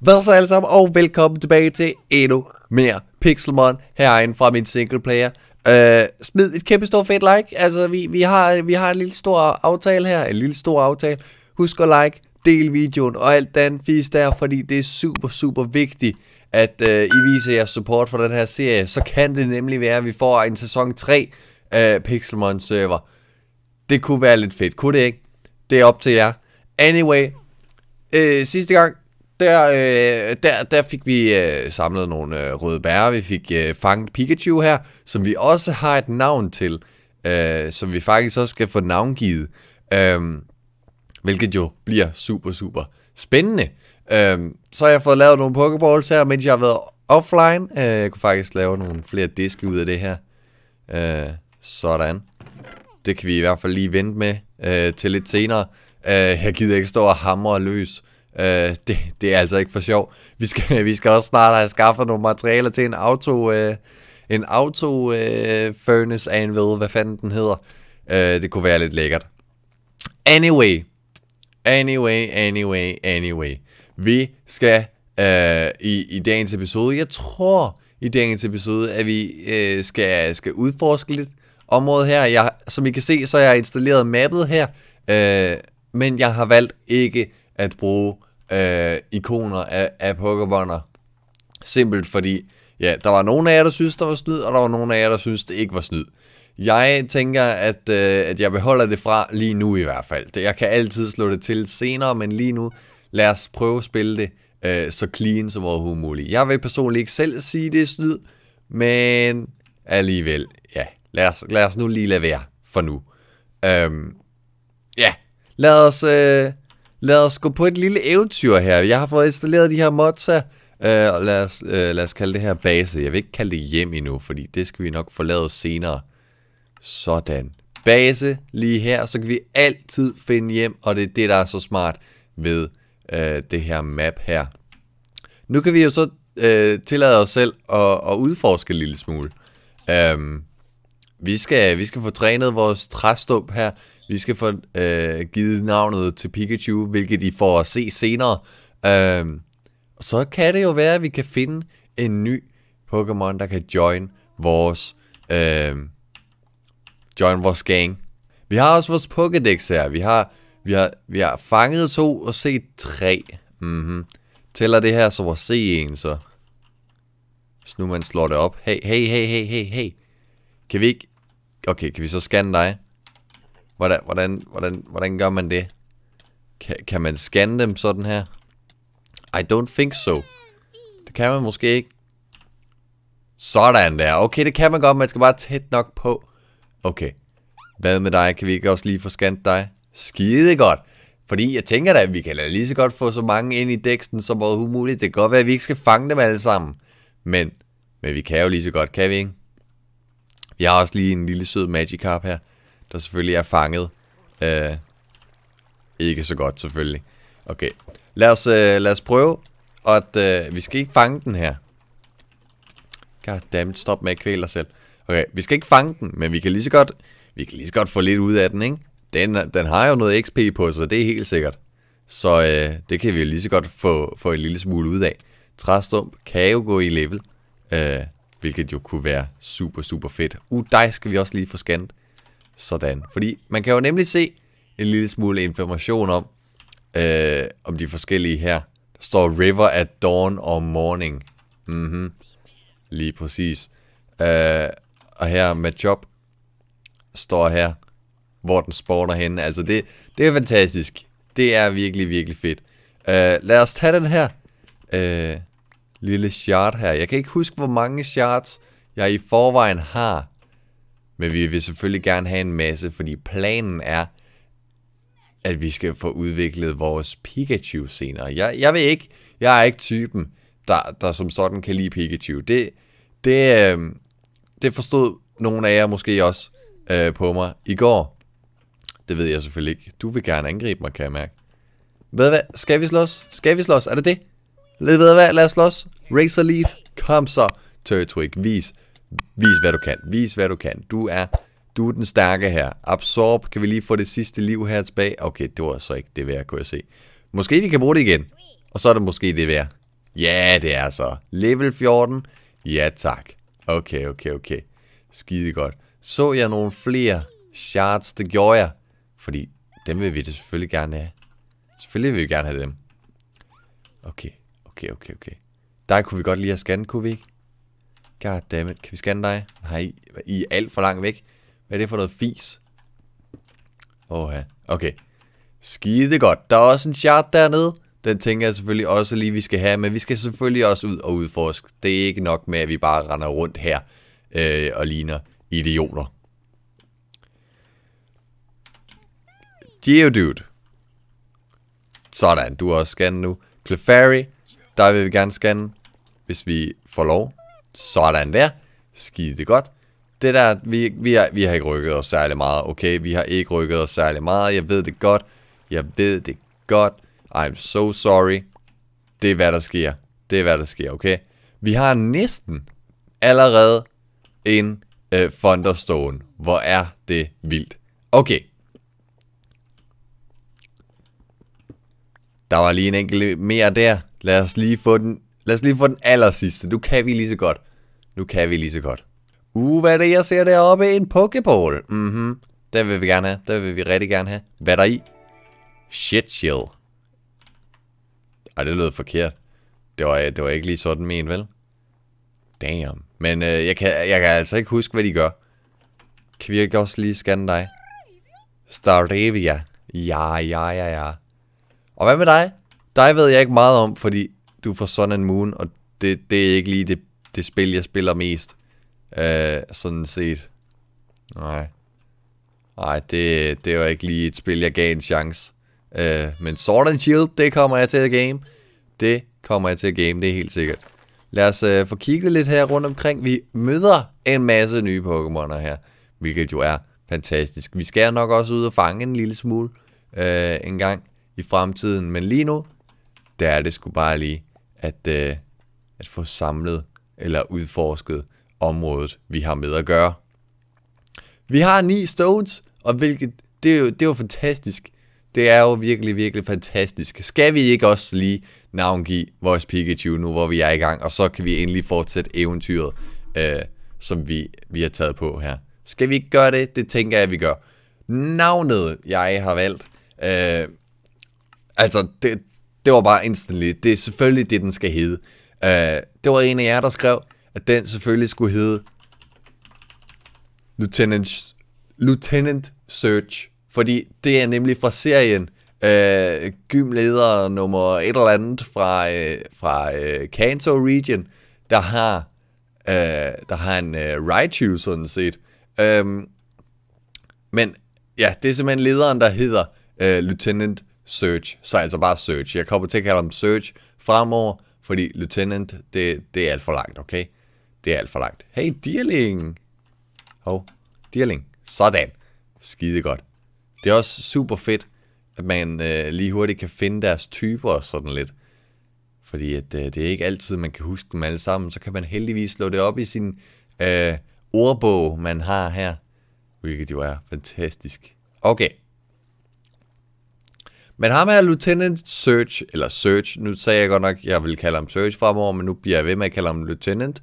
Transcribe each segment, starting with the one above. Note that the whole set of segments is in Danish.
Hvad så alle sammen, og velkommen tilbage til endnu mere Pixelmon herinde fra min single player. Uh, smid et kæmpe stort fedt like, altså vi, vi, har, vi har en lille stor aftale her, en lille stor aftale. Husk at like, del videoen og alt det fisk der, fordi det er super, super vigtigt, at uh, I viser jeres support for den her serie. Så kan det nemlig være, at vi får en sæson 3 øh, Pixelmon server. Det kunne være lidt fedt, kunne det ikke? Det er op til jer. Anyway, uh, sidste gang, der, øh, der, der fik vi øh, samlet nogle øh, røde bær. Vi fik øh, fanget Pikachu her, som vi også har et navn til, øh, som vi faktisk også skal få navngivet. Øh, hvilket jo bliver super, super spændende. Øh, så har jeg fået lavet nogle Pokeballs her, mens jeg har været offline. Øh, jeg kunne faktisk lave nogle flere diske ud af det her. Øh, sådan. Det kan vi i hvert fald lige vente med øh, til lidt senere. Øh, jeg gider ikke stå og hamre løs Øh, det, det er altså ikke for sjov. Vi skal, vi skal også snart have skaffet nogle materialer til en auto... Øh, en auto øh, furnace anvil, hvad fanden den hedder. Øh, det kunne være lidt lækkert. Anyway. Anyway, anyway, anyway. Vi skal øh, i, i dagens episode, jeg tror i dagens episode, at vi øh, skal, skal udforske lidt området her. Jeg, som I kan se, så har jeg installeret mappet her, øh, men jeg har valgt ikke at bruge øh, ikoner af, af Pokémoner. Simpelt fordi, ja, der var nogen af jer, der synes, der var snyd, og der var nogen af jer, der synes, det ikke var snyd. Jeg tænker, at, øh, at jeg beholder det fra lige nu i hvert fald. Jeg kan altid slå det til senere, men lige nu, lad os prøve at spille det øh, så clean som overhovedet muligt. Jeg vil personligt ikke selv sige, det er snyd, men alligevel, ja, lad os, lad os nu lige lade være for nu. Øhm, ja, lad os... Øh, lad os gå på et lille eventyr her. Jeg har fået installeret de her mods her, øh, og lad os, øh, lad os kalde det her base. Jeg vil ikke kalde det hjem endnu, fordi det skal vi nok få lavet senere. Sådan. Base lige her, så kan vi altid finde hjem, og det er det, der er så smart ved øh, det her map her. Nu kan vi jo så øh, tillade os selv at, at udforske en lille smule. Øhm, vi, skal, vi skal få trænet vores træstump her. Vi skal få øh, givet navnet til Pikachu, hvilket I får at se senere. Øh, så kan det jo være, at vi kan finde en ny Pokémon, der kan join vores, øh, join vores gang. Vi har også vores Pokédex her. Vi har, vi har, vi har fanget to og set tre. Mm -hmm. Tæller det her så vores se en, så... Hvis nu man slår det op. Hey, hey, hey, hey, hey, hey. Kan vi ikke... Okay, kan vi så scanne dig? Hvordan, hvordan, hvordan, hvordan gør man det? Kan, kan man scanne dem sådan her? I don't think so. Det kan man måske ikke. Sådan der. Okay, det kan man godt, man skal bare tæt nok på. Okay. Hvad med dig? Kan vi ikke også lige få scannet dig? Skide godt. Fordi jeg tænker da, at vi kan lige så godt få så mange ind i dæksten som var muligt. Det kan godt være, at vi ikke skal fange dem alle sammen. Men, men vi kan jo lige så godt, kan vi ikke? Vi har også lige en lille sød Magikarp her der selvfølgelig er fanget. Øh, ikke så godt, selvfølgelig. Okay, lad os, øh, lad os prøve, at øh, vi skal ikke fange den her. Goddammit, stop med at kvæle dig selv. Okay, vi skal ikke fange den, men vi kan lige så godt, vi kan lige så godt få lidt ud af den, ikke? Den, den har jo noget XP på, så det er helt sikkert. Så øh, det kan vi lige så godt få, få en lille smule ud af. Træstump kan jo gå i level, øh, hvilket jo kunne være super, super fedt. Uh, dig skal vi også lige få scannet sådan. Fordi man kan jo nemlig se en lille smule information om, øh, om de forskellige her. Der står River at Dawn og Morning. Mm-hmm. Lige præcis. Øh, og her med job står her, hvor den spawner henne. Altså det, det er fantastisk. Det er virkelig, virkelig fedt. Øh, lad os tage den her øh, lille shard her. Jeg kan ikke huske, hvor mange shards jeg i forvejen har. Men vi vil selvfølgelig gerne have en masse, fordi planen er, at vi skal få udviklet vores Pikachu senere. Jeg, jeg ved ikke, jeg er ikke typen, der, der som sådan kan lide Pikachu. Det, det, øh, det forstod nogle af jer måske også øh, på mig i går. Det ved jeg selvfølgelig ikke. Du vil gerne angribe mig, kan jeg mærke. Ved hvad? Skal vi slås? Skal vi slås? Er det det? Ved hvad? Lad os slås. Razor Leaf, kom så. Turtwig, vis Vis, hvad du kan. Vis, hvad du kan. Du er, du er den stærke her. Absorb. Kan vi lige få det sidste liv her tilbage? Okay, det var så ikke det værd, kunne jeg se. Måske vi kan bruge det igen. Og så er det måske det værd. Ja, det er så. Level 14. Ja, tak. Okay, okay, okay. Skide godt. Så jeg nogle flere shards? Det gjorde jeg. Fordi dem vil vi det selvfølgelig gerne have. Selvfølgelig vil vi gerne have dem. Okay, okay, okay, okay. Der kunne vi godt lige have scannet, kunne vi ikke? it. kan vi scanne dig? Nej, I er alt for langt væk. Hvad er det for noget fis? Åh ja, okay. Skide godt. Der er også en chart dernede. Den tænker jeg selvfølgelig også lige, vi skal have, men vi skal selvfølgelig også ud og udforske. Det er ikke nok med, at vi bare render rundt her øh, og ligner idioter. Geodude. Sådan, du er også scannet nu. Clefairy, der vil vi gerne scanne, hvis vi får lov. Sådan der. Skide godt. Det der, vi, vi, har, vi har ikke rykket os særlig meget, okay? Vi har ikke rykket os særlig meget. Jeg ved det godt. Jeg ved det godt. I'm so sorry. Det er, hvad der sker. Det er, hvad der sker, okay? Vi har næsten allerede en øh, Thunderstone. Hvor er det vildt. Okay. Der var lige en enkelt mere der. Lad os lige få den Lad os lige få den aller sidste. Nu kan vi lige så godt. Nu kan vi lige så godt. Uh, hvad er det, jeg ser deroppe? En pokeball. Mhm. Mm det vil vi gerne have. Det vil vi rigtig gerne have. Hvad er der i? Shit chill. Ej, det lød forkert. Det var, det var ikke lige sådan men, vel? Damn. Men øh, jeg, kan, jeg kan altså ikke huske, hvad de gør. Kan vi ikke også lige scanne dig? Staravia. Ja, ja, ja, ja. Og hvad med dig? Dig ved jeg ikke meget om, fordi du får Sun and Moon, og det, det er ikke lige det, det spil, jeg spiller mest. Øh, sådan set. Nej. Nej, det, det var ikke lige et spil, jeg gav en chance. Øh, men Sword and Shield, det kommer jeg til at game. Det kommer jeg til at game, det er helt sikkert. Lad os øh, få kigget lidt her rundt omkring. Vi møder en masse nye Pokémoner her, hvilket jo er fantastisk. Vi skal nok også ud og fange en lille smule øh, en gang i fremtiden, men lige nu, der er det sgu bare lige at, øh, at få samlet eller udforsket området, vi har med at gøre. Vi har ni stones, og hvilket, det, er jo, det er jo fantastisk. Det er jo virkelig, virkelig fantastisk. Skal vi ikke også lige navngive vores Pikachu nu, hvor vi er i gang, og så kan vi endelig fortsætte eventyret, øh, som vi, vi har taget på her. Skal vi ikke gøre det? Det tænker jeg, vi gør. Navnet, jeg har valgt, øh, altså, det, det var bare instantly. Det er selvfølgelig det, den skal hedde. Uh, det var en af jer, der skrev, at den selvfølgelig skulle hedde Lieutenant, Lieutenant Search. Fordi det er nemlig fra serien uh, øh, gymleder nummer et eller andet fra, uh, fra uh, Kanto Region, der har, uh, der har en uh, Raichu sådan set. Um, men ja, det er simpelthen lederen, der hedder uh, Lieutenant Search, så altså bare Search. Jeg kommer til at kalde ham Search fremover, fordi Lieutenant, det, det er alt for langt, okay? Det er alt for langt. Hey, Deerling! Hov, Deerling. Sådan. Skide godt. Det er også super fedt, at man øh, lige hurtigt kan finde deres typer og sådan lidt. Fordi at, øh, det er ikke altid, man kan huske dem alle sammen. Så kan man heldigvis slå det op i sin øh, ordbog, man har her. Hvilket jo er fantastisk. Okay, men ham her, Lieutenant Search, eller Search, nu sagde jeg godt nok, jeg vil kalde ham Search fremover, men nu bliver jeg ved med at kalde ham Lieutenant.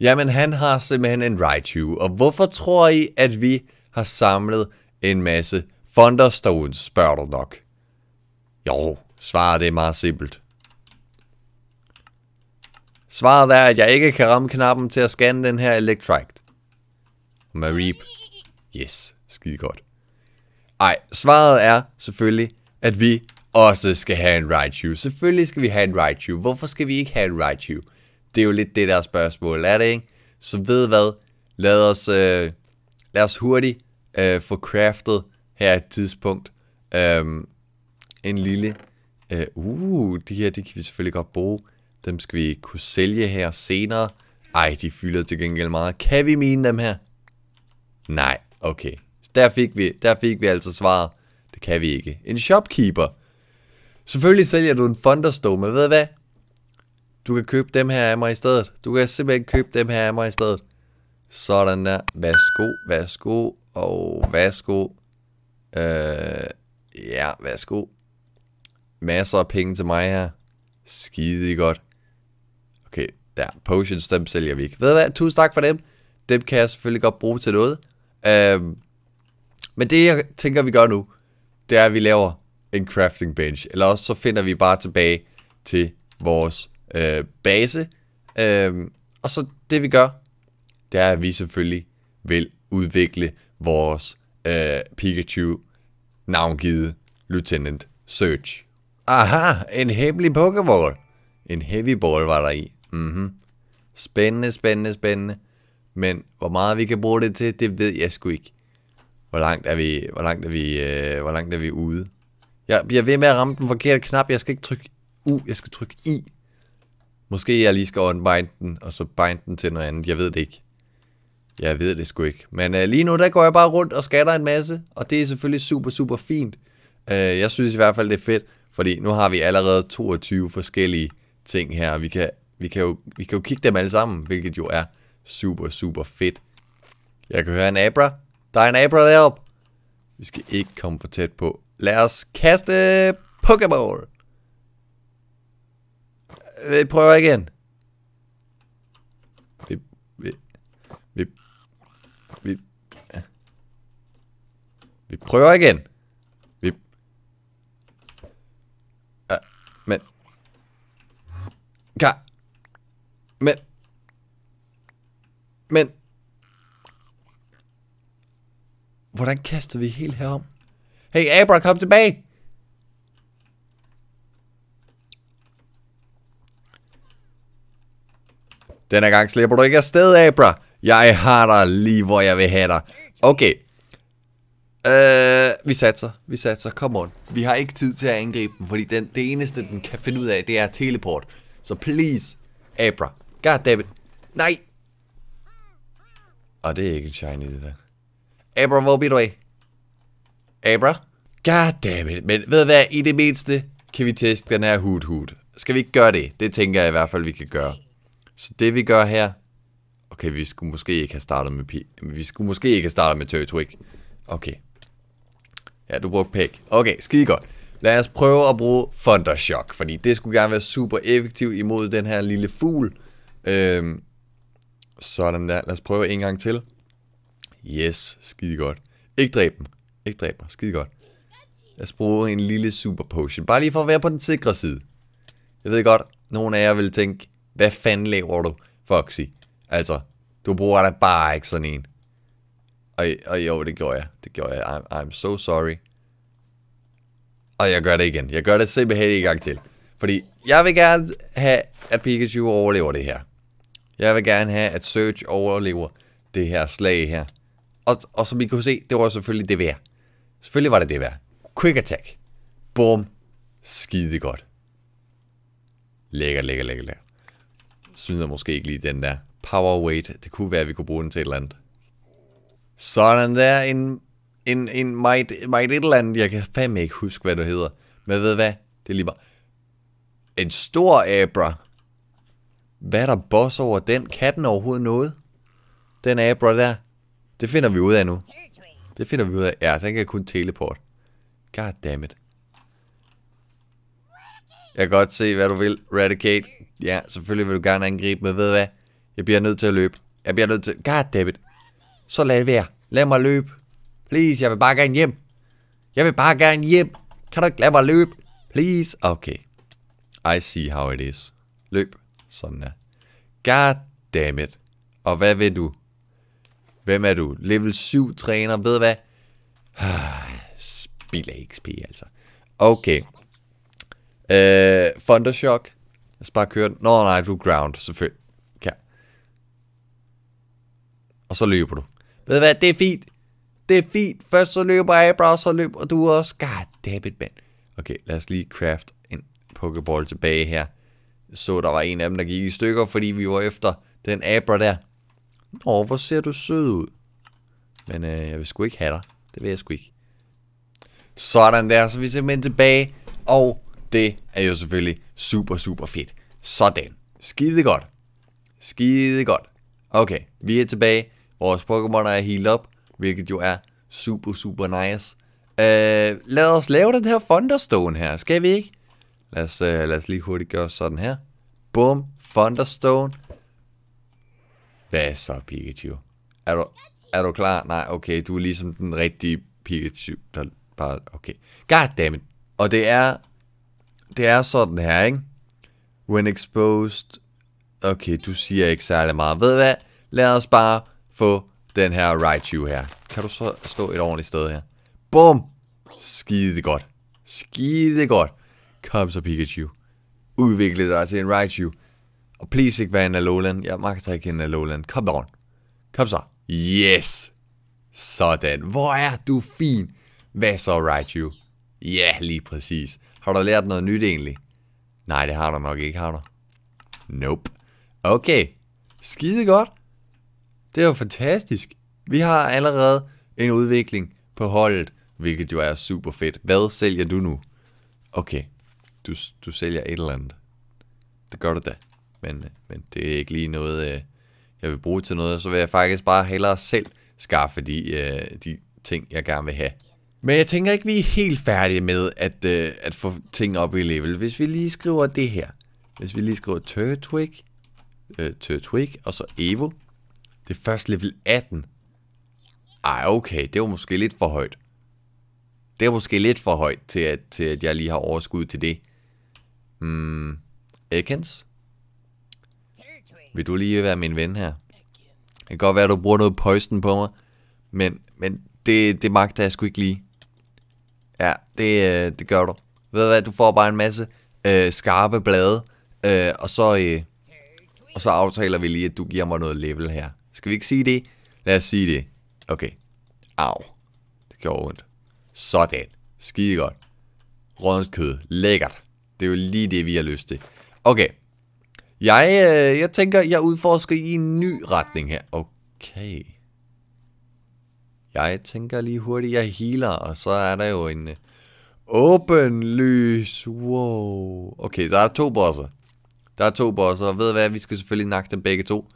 Jamen, han har simpelthen en Raichu, og hvorfor tror I, at vi har samlet en masse Thunderstones, spørger du nok. Jo, svaret det er meget simpelt. Svaret er, at jeg ikke kan ramme knappen til at scanne den her Electrike. Marie. Yes, skide godt. Ej, svaret er selvfølgelig, at vi også skal have en Raichu. Selvfølgelig skal vi have en Raichu. Hvorfor skal vi ikke have en Raichu? Det er jo lidt det der spørgsmål, er det ikke? Så ved hvad, lad os, øh, lad os hurtigt øh, få craftet her et tidspunkt. Øh, en lille... Øh, uh, de her, de kan vi selvfølgelig godt bruge. Dem skal vi kunne sælge her senere. Ej, de fylder til gengæld meget. Kan vi mine dem her? Nej, okay. Der fik vi, der fik vi altså svaret. Det kan vi ikke. En shopkeeper. Selvfølgelig sælger du en Thunderstone, men ved du hvad? Du kan købe dem her af mig i stedet. Du kan simpelthen købe dem her af mig i stedet. Sådan der. Værsgo, værsgo, og værsgo. Øh, ja, værsgo. Masser af penge til mig her. Skide godt. Okay, der. Potions, dem sælger vi ikke. Ved du hvad? Tusind tak for dem. Dem kan jeg selvfølgelig godt bruge til noget. Øh, men det, jeg tænker, vi gør nu, det er, at vi laver en crafting bench. Eller også så finder vi bare tilbage til vores øh, base. Øh, og så det, vi gør, det er, at vi selvfølgelig vil udvikle vores øh, Pikachu navngivet Lieutenant Search. Aha, en hemmelig Pokéball. En heavy ball var der i. Mhm. Spændende, spændende, spændende. Men hvor meget vi kan bruge det til, det ved jeg sgu ikke. Hvor langt er vi, hvor langt er vi, øh, hvor langt er vi ude? Jeg bliver ved med at ramme den forkerte knap. Jeg skal ikke trykke U, jeg skal trykke I. Måske jeg lige skal unbind den, og så bind den til noget andet. Jeg ved det ikke. Jeg ved det sgu ikke. Men øh, lige nu, der går jeg bare rundt og skatter en masse. Og det er selvfølgelig super, super fint. Øh, jeg synes i hvert fald, det er fedt. Fordi nu har vi allerede 22 forskellige ting her. Vi kan, vi kan, jo, vi kan jo kigge dem alle sammen, hvilket jo er super, super fedt. Jeg kan høre en Abra. Der er en Abra derop. Vi skal ikke komme for tæt på. Lad os kaste Pokéball. Vi prøver igen. Vi, vi, vi, vi, vi prøver igen. Vi, ja, men, kan, men, men, Hvordan kaster vi helt herom? Hey, Abra, kom tilbage! Denne gang slipper du ikke afsted, Abra. Jeg har dig lige, hvor jeg vil have dig. Okay. Øh, vi satser. Vi satser. Come on. Vi har ikke tid til at angribe dem, fordi den, det eneste, den kan finde ud af, det er teleport. Så please, Abra. it. Nej. Og det er ikke en shiny, det der. Abra, hvor bliver du af? Abra? Goddammit. Men ved du hvad, i det mindste kan vi teste den her hud hud. Skal vi ikke gøre det? Det tænker jeg i hvert fald, vi kan gøre. Så det vi gør her... Okay, vi skulle måske ikke have startet med P... Vi skulle måske ikke have startet med Twig. Okay. Ja, du brugte pæk. Okay, skide godt. Lad os prøve at bruge Thundershock, fordi det skulle gerne være super effektivt imod den her lille fugl. Øhm, sådan der. Lad os prøve en gang til. Yes, skide godt. Ikke dræb dem. Ikke dræb mig, skide godt. Jeg bruge en lille super potion, bare lige for at være på den sikre side. Jeg ved godt, nogen af jer vil tænke, hvad fanden laver du, Foxy? Altså, du bruger da bare ikke sådan en. Og, og jo, det gjorde jeg. Det gjorde jeg. I'm, I'm so sorry. Og jeg gør det igen. Jeg gør det simpelthen i gang til. Fordi jeg vil gerne have, at Pikachu overlever det her. Jeg vil gerne have, at Surge overlever det her slag her og, og som I kunne se, det var selvfølgelig det værd. Selvfølgelig var det det værd. Quick attack. Boom. Skide godt. Lækker, lækker, lækker, lækker. Smider måske ikke lige den der power weight. Det kunne være, at vi kunne bruge den til et eller andet. Sådan der, en, en, en might, might et eller andet. Jeg kan fandme ikke huske, hvad det hedder. Men ved hvad? Det er lige bare... En stor abra. Hvad er der boss over den? Kan den overhovedet noget? Den abra der. Det finder vi ud af nu. Det finder vi ud af. Ja, den kan kun teleport. God damn it. Jeg kan godt se, hvad du vil, Radicate. Ja, selvfølgelig vil du gerne angribe, men ved du hvad? Jeg bliver nødt til at løbe. Jeg bliver nødt til... God damn it. Så lad være. Lad mig løbe. Please, jeg vil bare gerne hjem. Jeg vil bare gerne hjem. Kan du ikke lade mig løbe? Please. Okay. I see how it is. Løb. Sådan er. God damn it. Og hvad vil du? Hvem er du? Level 7 træner, ved hvad? Spil af XP, altså. Okay. Øh, Thundershock. Jeg skal bare køre den. Nå, nej, du er ground, selvfølgelig. Kan. Og så løber du. Ved hvad, det er fint. Det er fint. Først så løber Abra, og så løber du også. God damn it, man. Okay, lad os lige craft en Pokeball tilbage her. så, der var en af dem, der gik i stykker, fordi vi var efter den Abra der. Åh, hvor ser du sød ud. Men øh, jeg vil sgu ikke have dig. Det vil jeg sgu ikke. Sådan der, så vi er simpelthen tilbage. Og det er jo selvfølgelig super, super fedt. Sådan. Skide godt. Skide godt. Okay, vi er tilbage. Vores Pokémon er healed op, hvilket jo er super, super nice. Øh, lad os lave den her Thunderstone her, skal vi ikke? Lad os, øh, lad os lige hurtigt gøre sådan her. Bum, Thunderstone. Hvad så, Pikachu? Er du, er du klar? Nej, okay, du er ligesom den rigtige Pikachu, der bare... Okay. Goddammit. Og det er... Det er sådan her, ikke? When exposed... Okay, du siger ikke særlig meget. Ved hvad? Lad os bare få den her Raichu her. Kan du så stå et ordentligt sted her? Bum! Skide godt. Skide godt. Kom så, Pikachu. Udvikle dig til en Raichu. Og please ikke være en Alolan. Jeg magter ikke en Alolan. Kom down. Kom så. Yes. Sådan. Hvor er du fin. Hvad så, Raichu? Ja, lige præcis. Har du lært noget nyt egentlig? Nej, det har du nok ikke, har du? Nope. Okay. Skide godt. Det er fantastisk. Vi har allerede en udvikling på holdet, hvilket jo er super fedt. Hvad sælger du nu? Okay, du, du sælger et eller andet. Det gør du da men, men det er ikke lige noget, øh, jeg vil bruge til noget, så vil jeg faktisk bare hellere selv skaffe de, øh, de ting, jeg gerne vil have. Men jeg tænker ikke, vi er helt færdige med at, øh, at få ting op i level. Hvis vi lige skriver det her. Hvis vi lige skriver Turtwig, Turtwig og så Evo. Det er først level 18. Ej, okay, det var måske lidt for højt. Det er måske lidt for højt til, at, til at jeg lige har overskud til det. Hmm, Ekens? vil du lige være min ven her? Det kan godt være, at du bruger noget poison på mig, men, men det, det magter jeg sgu ikke lige. Ja, det, øh, det gør du. Ved du hvad, du får bare en masse øh, skarpe blade, øh, og så øh, og så aftaler vi lige, at du giver mig noget level her. Skal vi ikke sige det? Lad os sige det. Okay. Au. Det gjorde ondt. Sådan. Skide godt. Rådens kød. Lækkert. Det er jo lige det, vi har lyst til. Okay. Jeg, øh, jeg tænker, jeg udforsker i en ny retning her. Okay. Jeg tænker lige hurtigt, jeg healer, og så er der jo en... Øh, åben lys. Wow. Okay, der er to bosser. Der er to bosser, og ved hvad? Vi skal selvfølgelig nakke dem begge to.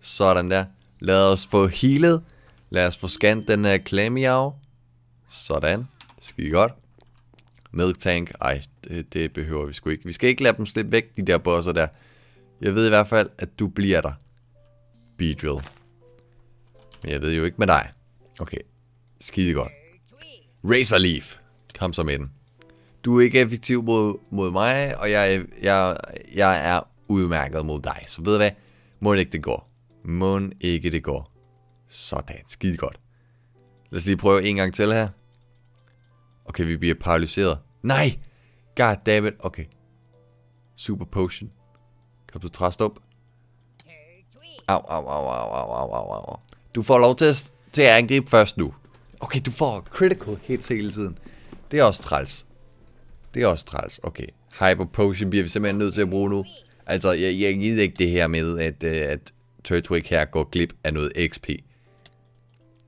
Sådan der. Lad os få healet. Lad os få scannet den her øh, klamiav. Sådan. Skide godt. Milk tank. Ej, det, det behøver vi sgu ikke. Vi skal ikke lade dem slippe væk, de der bosser der. Jeg ved i hvert fald, at du bliver der. Beedrill. Men jeg ved jo ikke med dig. Okay. Skide godt. Razor Leaf. Kom så med den. Du er ikke effektiv mod, mod mig, og jeg, jeg, jeg er udmærket mod dig. Så ved du hvad? Må ikke det går. Må ikke det går. Sådan. Skide godt. Lad os lige prøve en gang til her. Okay, vi bliver paralyseret. Nej! God damn it. Okay. Super potion. Kan du træste op? Au, au, au, au, au, au, au, au. Du får lov til at, til at angribe først nu. Okay, du får critical hits hele tiden. Det er også træls. Det er også træls. Okay. Hyper Potion bliver vi simpelthen nødt til at bruge nu. Altså, jeg, jeg gider ikke det her med, at, øh, at Turtwig her går glip af noget XP.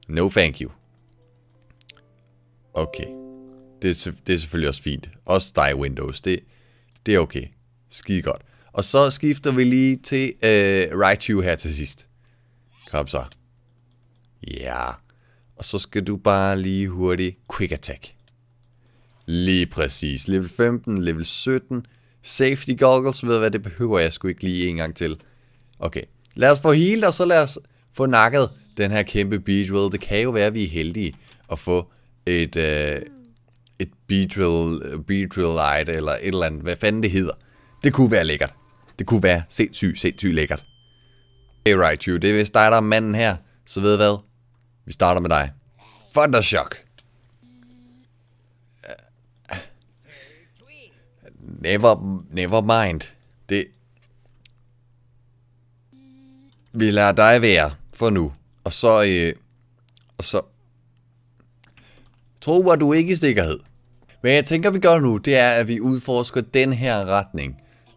No thank you. Okay. Det er, det er selvfølgelig også fint. Også dig, Windows. Det, det er okay. Skide godt. Og så skifter vi lige til øh, you her til sidst. Kom så. Ja. Og så skal du bare lige hurtigt Quick Attack. Lige præcis. Level 15, level 17. Safety goggles, ved hvad, det behøver jeg sgu ikke lige en gang til. Okay, lad os få healed, og så lad os få nakket den her kæmpe Beedrill. Det kan jo være, at vi er heldige at få et, øh, et Beedrill, Beedrill Light, eller et eller andet, hvad fanden det hedder. Det kunne være lækkert. Det kunne være sindssygt, sindssygt lækkert. Hey, right, you. Det er vist dig, der er manden her. Så ved hvad? Vi starter med dig. Thundershock. Never, never mind. Det... Vi lader dig være for nu. Og så... Øh, og så... Tro mig, du ikke i sikkerhed. Hvad jeg tænker, vi gør nu, det er, at vi udforsker den her retning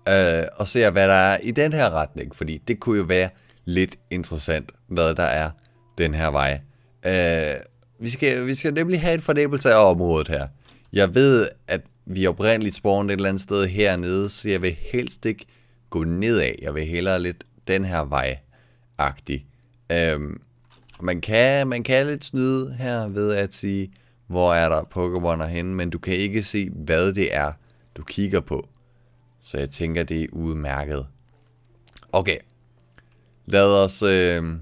øh, og ser, hvad der er i den her retning, fordi det kunne jo være lidt interessant, hvad der er den her vej. Øh, vi, skal, vi skal nemlig have en fornemmelse af området her. Jeg ved, at vi oprindeligt spawnede et eller andet sted hernede, så jeg vil helst ikke gå nedad. Jeg vil hellere lidt den her vej-agtig. Øhm, man, kan, man kan lidt snyde her ved at sige, hvor er der Pokémoner henne, men du kan ikke se, hvad det er, du kigger på. Så jeg tænker, det er udmærket. Okay. Lad os, øh, lad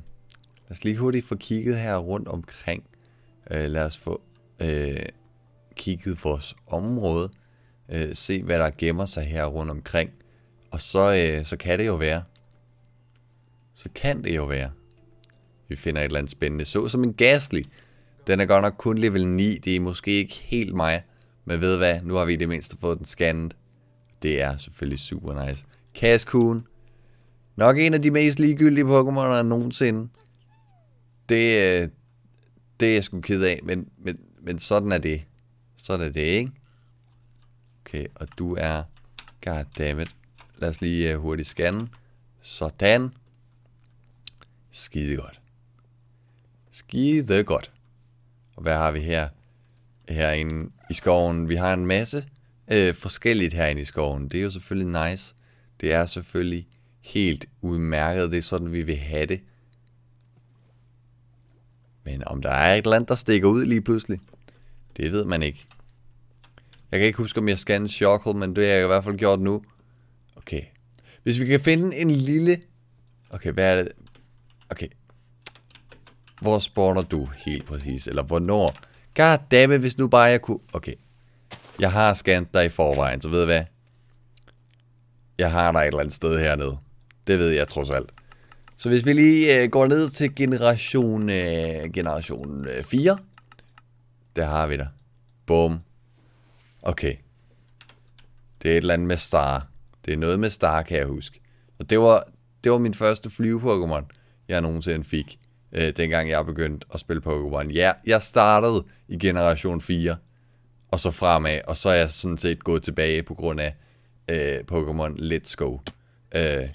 os lige hurtigt få kigget her rundt omkring. Øh, lad os få øh, kigget vores område. Øh, se, hvad der gemmer sig her rundt omkring. Og så, øh, så kan det jo være. Så kan det jo være. Vi finder et eller andet spændende. Så som en gasly. Den er godt nok kun level 9. Det er måske ikke helt mig. Men ved hvad, nu har vi i det mindste fået den scannet. Det er selvfølgelig super nice. Kaskun. Nok en af de mest ligegyldige Pokémon'er nogensinde. Det, øh, det er jeg sgu ked af, men, men, men sådan er det. Sådan er det, ikke? Okay, og du er... Goddammit. Lad os lige øh, hurtigt scanne. Sådan. Skide godt. Skide godt. Og hvad har vi her? Herinde i skoven. Vi har en masse øh, forskelligt herinde i skoven. Det er jo selvfølgelig nice. Det er selvfølgelig helt udmærket. Det er sådan, vi vil have det. Men om der er et land, der stikker ud lige pludselig, det ved man ikke. Jeg kan ikke huske, om jeg scannede Shockle, men det har jeg i hvert fald gjort nu. Okay. Hvis vi kan finde en lille... Okay, hvad er det? Okay. Hvor spawner du helt præcis? Eller hvornår? Goddammit, hvis nu bare jeg kunne... Okay, jeg har scannet dig i forvejen, så ved du hvad? Jeg har dig et eller andet sted hernede. Det ved jeg trods alt. Så hvis vi lige øh, går ned til generation, øh, generation øh, 4. Der har vi dig. Bum. Okay. Det er et eller andet med Star. Det er noget med Star, kan jeg huske. Og det var, det var min første flyve-Pokémon, jeg nogensinde fik, øh, dengang jeg begyndte at spille Pokémon. Ja, jeg startede i generation 4 og så fremad, og så er jeg sådan set gået tilbage på grund af øh, Pokémon Let's Go. Øh,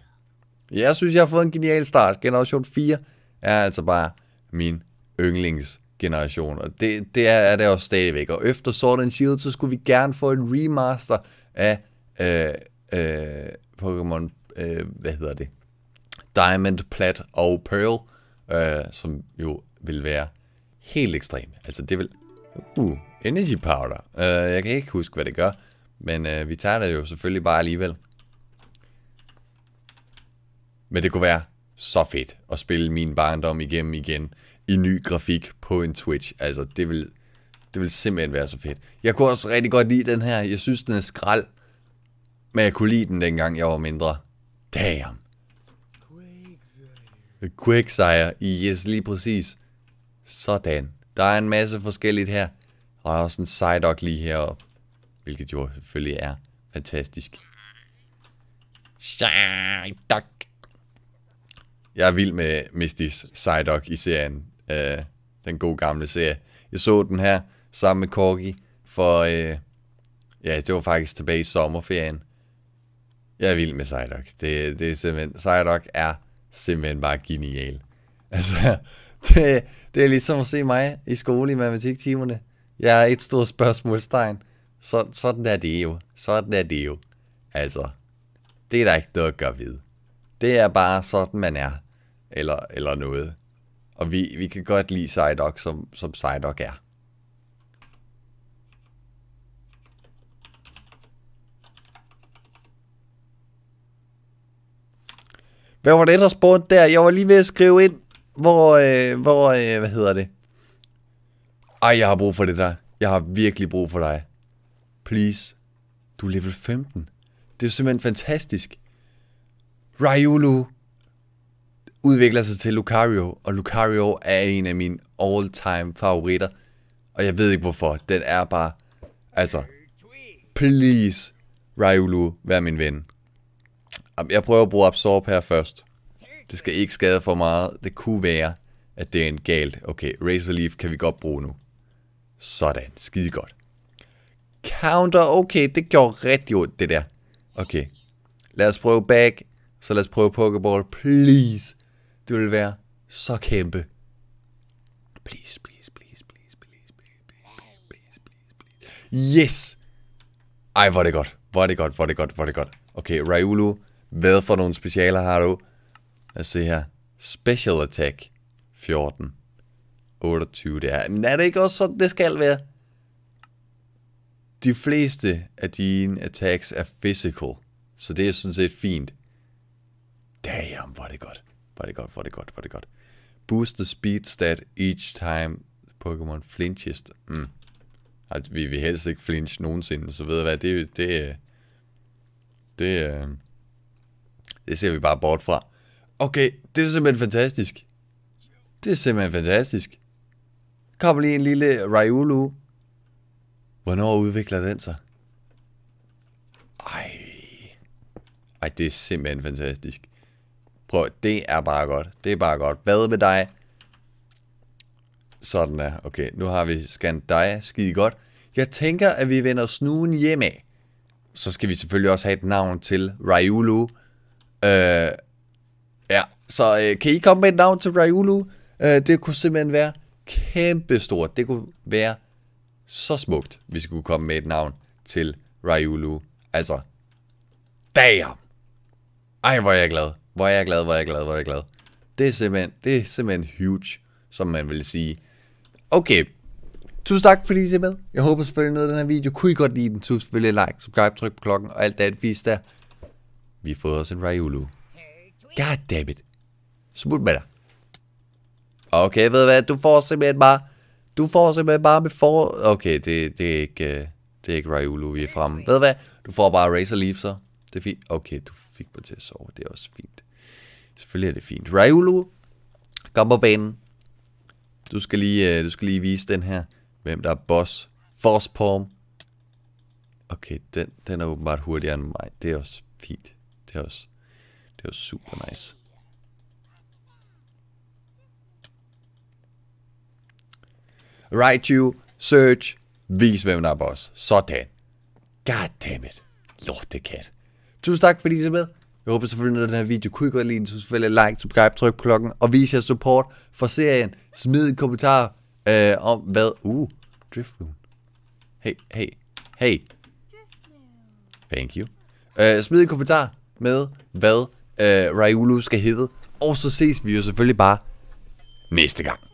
jeg synes, jeg har fået en genial start. Generation 4 er altså bare min yndlingsgeneration, og det, det er det også stadigvæk. Og efter Sword and Shield, så skulle vi gerne få en remaster af øh, øh, Pokémon, øh, hvad hedder det? Diamond, Plat og Pearl, øh, som jo vil være helt ekstrem. Altså det vil... Uh, Energy powder. Uh, jeg kan ikke huske, hvad det gør. Men uh, vi tager det jo selvfølgelig bare alligevel. Men det kunne være så fedt at spille min barndom igennem igen i ny grafik på en Twitch. Altså, det vil, det vil simpelthen være så fedt. Jeg kunne også rigtig godt lide den her. Jeg synes, den er skrald. Men jeg kunne lide den, dengang jeg var mindre. Damn. Quicksire. Yes, lige præcis. Sådan. Der er en masse forskelligt her. Og der er også en Psyduck lige heroppe. Hvilket jo selvfølgelig er fantastisk. Psyduck. Jeg er vild med Misty's Psyduck i serien. Øh, den gode gamle serie. Jeg så den her sammen med Corgi for... Øh, ja, det var faktisk tilbage i sommerferien. Jeg er vild med Psyduck. Det, det er simpelthen... Psyduck er simpelthen bare genial. Altså, det, det er ligesom at se mig i skole i matematiktimerne. Jeg er et stort spørgsmålstegn. Så, sådan er det jo. Sådan er det jo. Altså, det er der ikke noget at gøre ved. Det er bare sådan, man er. Eller, eller noget. Og vi, vi kan godt lide Psyduck, som, som Psyduck er. Hvad var det, der spurgte der? Jeg var lige ved at skrive ind, hvor, øh, hvor øh, hvad hedder det? Ej, jeg har brug for det der. Jeg har virkelig brug for dig. Please. Du er level 15. Det er simpelthen fantastisk. Ryulu udvikler sig til Lucario, og Lucario er en af mine all-time favoritter. Og jeg ved ikke hvorfor. Den er bare... Altså... Please, Ryulu, vær min ven. Jeg prøver at bruge Absorb her først. Det skal ikke skade for meget. Det kunne være, at det er en galt. Okay, Razor Leaf kan vi godt bruge nu. Sådan, skide godt. Counter, okay, det gjorde rigtig ondt, det der. Okay, lad os prøve back, så lad os prøve Pokéball, please. Det vil være så kæmpe. Please, please, please, please, please, please, please, please, please, please. Yes! Ej, hvor er det godt, hvor er det godt, hvor er det godt, hvor er det godt. Okay, Raiulu, hvad for nogle specialer har du? Lad os se her. Special Attack 14. 28, det er. Men er det ikke også sådan, det skal være? De fleste af dine attacks er physical, så det er sådan set fint. Damn, hvor er det godt. Hvor er det godt, hvor er det godt, hvor er det godt. Boost the speed stat each time Pokémon flinches. Mm. At vi vil helst ikke flinch nogensinde, så ved jeg hvad, det, det, det, øh, det ser vi bare bort fra. Okay, det er simpelthen fantastisk. Det er simpelthen fantastisk. Kom lige en lille Raiulu. Hvornår udvikler den sig? Ej. Ej, det er simpelthen fantastisk. Prøv, det er bare godt. Det er bare godt. Hvad med dig? Sådan er. Okay, nu har vi scant dig. Skide godt. Jeg tænker, at vi vender snuen hjem af. Så skal vi selvfølgelig også have et navn til Raiulu. Øh, ja, så øh, kan I komme med et navn til Raiulu? Øh, det kunne simpelthen være kæmpestort. Det kunne være så smukt, hvis vi kunne komme med et navn til Ryulu. Altså, damn! Ej, hvor er jeg glad. Hvor er jeg glad, hvor er jeg glad, hvor er jeg glad. Det er simpelthen, det er simpelthen huge, som man vil sige. Okay, Tusind tak, fordi I ser med. Jeg håber selvfølgelig noget af den her video. Kunne I godt lide den? Tusind selvfølgelig like, subscribe, tryk på klokken og alt det andet fisk der. Vi har fået os en Ryulu. it. Smut med dig. Okay, ved du hvad, du får simpelthen bare... Du får simpelthen bare med for... Okay, det, det er ikke... Øh, det er ikke Raiulu, vi er fremme. Ved du hvad, du får bare Razor Leaf så. Det er fint. Okay, du fik mig til at sove. Det er også fint. Selvfølgelig er det fint. Raiulu, kom på banen. Du skal lige, øh, du skal lige vise den her. Hvem der er boss. Force Palm. Okay, den, den er åbenbart hurtigere end mig. Det er også fint. Det er også, det er også super nice. you, Search, vis hvem der er boss. Sådan. Goddammit. Lortekat. Tusind tak fordi I så med. Jeg håber selvfølgelig, at den her video kunne I godt lide. Så selvfølgelig like, subscribe, tryk på klokken og vis jer support for serien. Smid en kommentar øh, om hvad... Uh, Drifloon. Hey, hey, hey. Thank you. Uh, smid en kommentar med, hvad uh, Raiulu skal hedde. Og så ses vi jo selvfølgelig bare næste gang.